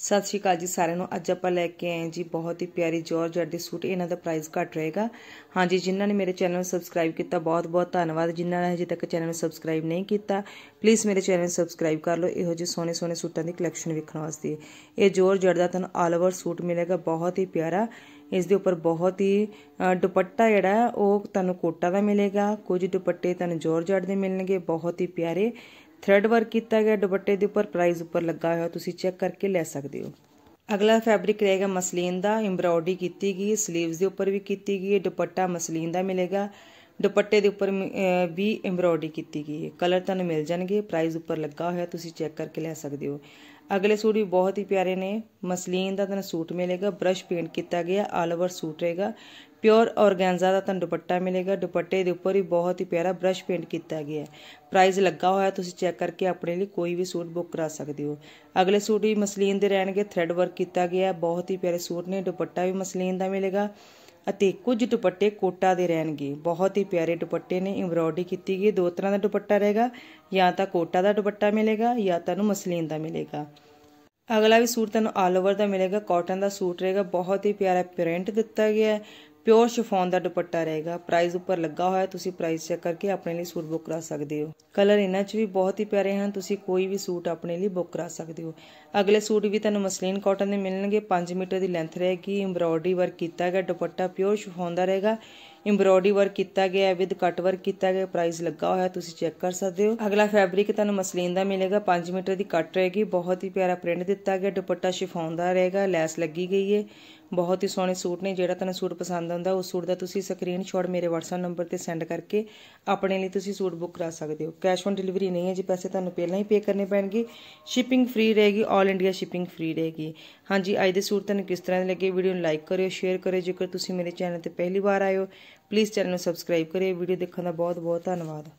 ਸਤਿ ਸ਼੍ਰੀ ਅਕਾਲ ਜੀ ਸਾਰਿਆਂ ਨੂੰ ਅੱਜ ਆਪਾਂ ਲੈ ਕੇ ਆਏ ਜੀ ਬਹੁਤ ਹੀ ਪਿਆਰੀ ਜਾਰਜ ਦੇ ਸੂਟ ਇਹਨਾਂ ਦਾ ਪ੍ਰਾਈਸ ਘੱਟ ਰਹੇਗਾ ਹਾਂਜੀ ਜਿਨ੍ਹਾਂ ਨੇ ਮੇਰੇ ਚੈਨਲ ਨੂੰ ਸਬਸਕ੍ਰਾਈਬ ਕੀਤਾ ਬਹੁਤ-ਬਹੁਤ ਧੰਨਵਾਦ ਜਿਨ੍ਹਾਂ ਨੇ ਹਜੇ ਤੱਕ ਚੈਨਲ ਨੂੰ ਸਬਸਕ੍ਰਾਈਬ ਨਹੀਂ ਕੀਤਾ ਪਲੀਜ਼ ਮੇਰੇ ਚੈਨਲ ਨੂੰ ਸਬਸਕ੍ਰਾਈਬ ਕਰ ਲਓ ਇਹੋ ਜਿਹੇ ਸੋਹਣੇ-ਸੋਹਣੇ ਸੂਟਾਂ ਦੀ ਕਲੈਕਸ਼ਨ ਵੇਖਣ ਵਾਸਤੇ ਇਹ ਜਾਰਜ ਦਾ ਤੁਹਾਨੂੰ ਆਲ ਓਵਰ ਸੂਟ ਮਿਲੇਗਾ ਬਹੁਤ ਹੀ ਪਿਆਰਾ ਇਸ ਦੇ ਉੱਪਰ ਬਹੁਤ ਹੀ ਦੁਪੱਟਾ ਜਿਹੜਾ ਉਹ ਤੁਹਾਨੂੰ ਕੋਟਾ ਦਾ ਮਿਲੇਗਾ ਕੁਝ ਦੁਪੱਟੇ ਤੁਹਾਨੂੰ ਜਾਰਜਟ ਦੇ ਮਿਲਣਗੇ ਬਹੁਤ ਹੀ ਪਿਆਰੇ ਥ੍ਰੈਡ ਵਰਕ ਕੀਤਾ ਗਿਆ ਦੁਪੱਟੇ ਦੇ ਉੱਪਰ ਪ੍ਰਾਈਸ ਉੱਪਰ ਲੱਗਾ ਹੋਇਆ ਤੁਸੀਂ ਚੈੱਕ ਕਰਕੇ ਲੈ ਸਕਦੇ ਹੋ ਅਗਲਾ ਫੈਬਰਿਕ ਰਹੇਗਾ ਮਸਲੀਨ ਦਾ ਐਮਬਰਾਇਡਰੀ ਕੀਤੀ ਗਈ ਸਲੀਵਜ਼ ਦੇ ਉੱਪਰ ਵੀ ਕੀਤੀ ਗਈ ਹੈ ਦੁਪੱਟਾ ਮਸਲੀਨ ਦਾ ਮਿਲੇਗਾ दुपट्टे उपर भी एम्ब्रॉयडरी की गई है कलर तुम मिल जाएंगे प्राइज उपर लगा हुआ तुम चेक करके लै सकते हो अगले सूट भी बहुत ही प्यारे ने मसलीन का तुम सूट मिलेगा ब्रश पेंट किया गया ऑल ओवर सूट रहेगा प्योर ऑरगैनजा का तुम दुपट्टा मिलेगा दुपट्टे उपर भी बहुत ही प्यारा ब्रश पेंट किया गया है प्राइज लगा हुआ तुम चैक करके अपने लिए कोई भी सूट बुक करा सकते हो अगले सूट भी मसलीन के रहने थ्रैड वर्क किया गया बहुत ही प्यारे सूट ने दुपट्टा भी मसलीन का मिलेगा ਅਤੇ ਕੁਝ ਦੁਪੱਟੇ ਕੋਟਾ ਦੇ ਰਹਿਣਗੇ ਬਹੁਤ ਹੀ ਪਿਆਰੇ ਦੁਪੱਟੇ ਨੇ ਐਮਬ੍ਰੋਇਡਰੀ ਕੀਤੀ ਗਈ ਦੋ ਤਰ੍ਹਾਂ ਦਾ ਦੁਪੱਟਾ ਰਹੇਗਾ ਜਾਂ ਤਾਂ ਕੋਟਾ ਦਾ ਦੁਪੱਟਾ ਮਿਲੇਗਾ ਜਾਂ ਤੁਹਾਨੂੰ ਮਸਲੀਨ ਦਾ ਮਿਲੇਗਾ ਅਗਲਾ ਵੀ ਸੂਟ ਤੁਹਾਨੂੰ ਆਲ ਓਵਰ ਦਾ ਮਿਲੇਗਾ ਕਾਟਨ ਦਾ ਸੂਟ ਰਹੇਗਾ ਬਹੁਤ ਹੀ ਪਿਆਰਾ ਪ੍ਰਿੰਟ ਦਿੱਤਾ ਗਿਆ ਹੈ ਪਿਓਰ ਸ਼ਿਫੋਨ ਦਾ ਦੁਪੱਟਾ ਰਹੇਗਾ ਪ੍ਰਾਈਸ ਉੱਪਰ ਲੱਗਾ ਹੋਇਆ ਤੁਸੀਂ ਪ੍ਰਾਈਸ ਚੈੱਕ ਕਰਕੇ ਆਪਣੇ ਲਈ ਸੂਟ ਬੁੱਕ ਕਰਾ ਸਕਦੇ ਹੋ ਕਲਰ ਇਹਨਾਂ 'ਚ ਵੀ ਬਹੁਤ ਹੀ ਪਿਆਰੇ ਹਨ ਤੁਸੀਂ ਕੋਈ ਵੀ ਸੂਟ ਆਪਣੇ ਲਈ ਬੁੱਕ ਕਰਾ ਸਕਦੇ ਹੋ ਅਗਲੇ ਸੂਟ ਵੀ ਤੁਹਾਨੂੰ ਮਸਲੀਨ ਕਾਟਨ ਦੇ ਮਿਲਣਗੇ 5 ਮੀਟਰ ਦੀ ਲੈਂਥ ਰਹੇਗੀ ਐਮਬ੍ਰੋਇਡਰੀ ਵਰਕ ਕੀਤਾ ਹੈਗਾ ਦੁਪੱਟਾ ਪਿਓਰ ਸ਼ਿਫੋਨ ਦਾ ਰਹੇਗਾ ਐਮਬ੍ਰੋਇਡਰੀ ਵਰਕ ਕੀਤਾ ਗਿਆ ਵਿਦ ਕਟ ਵਰਕ ਕੀਤਾ ਗਿਆ ਪ੍ਰਾਈਸ ਲੱਗਾ ਹੋਇਆ ਤੁਸੀਂ ਚੈੱਕ ਕਰ ਸਕਦੇ ਹੋ ਅਗਲਾ ਫੈਬਰਿਕ ਤੁਹਾਨੂੰ ਮਸਲੀਨ ਦਾ ਮਿਲੇਗਾ 5 ਮੀਟਰ ਦੀ ਕੱਟ ਰਹੇਗੀ ਬਹੁਤ ਹੀ ਪਿਆਰਾ ਪ੍ਰਿੰਟ ਦਿੱਤਾ ਗਿਆ ਦੁਪੱਟਾ ਸ਼ਿਫੋਨ ਦਾ ਰਹੇਗਾ ਲੈਸ ਲੱਗੀ ਗਈ ਹੈ ਬਹੁਤ ਹੀ ਸੋਹਣੇ ਸੂਟ ਨੇ ਜਿਹੜਾ ਤੁਹਾਨੂੰ ਸੂਟ ਪਸੰਦ ਆਉਂਦਾ ਉਸ ਸੂਟ ਦਾ ਤੁਸੀਂ ਸਕਰੀਨਸ਼ਾਟ ਮੇਰੇ WhatsApp ਨੰਬਰ ਤੇ ਸੈਂਡ ਕਰਕੇ ਆਪਣੇ ਲਈ ਤੁਸੀਂ ਸੂਟ ਬੁੱਕ ਕਰਾ ਸਕਦੇ ਹੋ ਕੈਸ਼ ਔਨ ਡਿਲੀਵਰੀ ਨਹੀਂ ਹੈ ਜੀ ਪੈਸੇ ਤੁਹਾਨੂੰ ਪਹਿਲਾਂ ਹੀ ਪੇ ਕਰਨੇ ਪੈਣਗੇ ਸ਼ਿਪਿੰਗ ਫ੍ਰੀ ਰਹੇਗੀ 올 ਇੰਡੀਆ ਸ਼ਿਪਿੰਗ ਫ੍ਰੀ ਰਹੇਗੀ ਹਾਂਜੀ ਅੱਜ ਦੇ ਸੂਟ ਤੁਹਾਨੂੰ ਕਿਸ ਤਰ੍ਹਾਂ ਦੇ ਲੱਗੇ ਵੀਡੀਓ ਨੂੰ ਲਾਈਕ ਕਰਿਓ ਸ਼ੇਅਰ ਕਰਿਓ ਜੇਕਰ ਤੁਸੀਂ ਮੇਰੇ ਚੈਨਲ ਤੇ ਪਹਿਲੀ ਵਾਰ ਆਏ ਹੋ ਪਲੀਜ਼ ਚੈਨਲ ਨੂੰ ਸਬਸਕ੍ਰਾਈਬ ਕਰਿਓ ਵੀਡੀਓ ਦੇਖਣ ਦਾ ਬਹੁਤ ਬਹੁਤ ਧੰਨਵਾਦ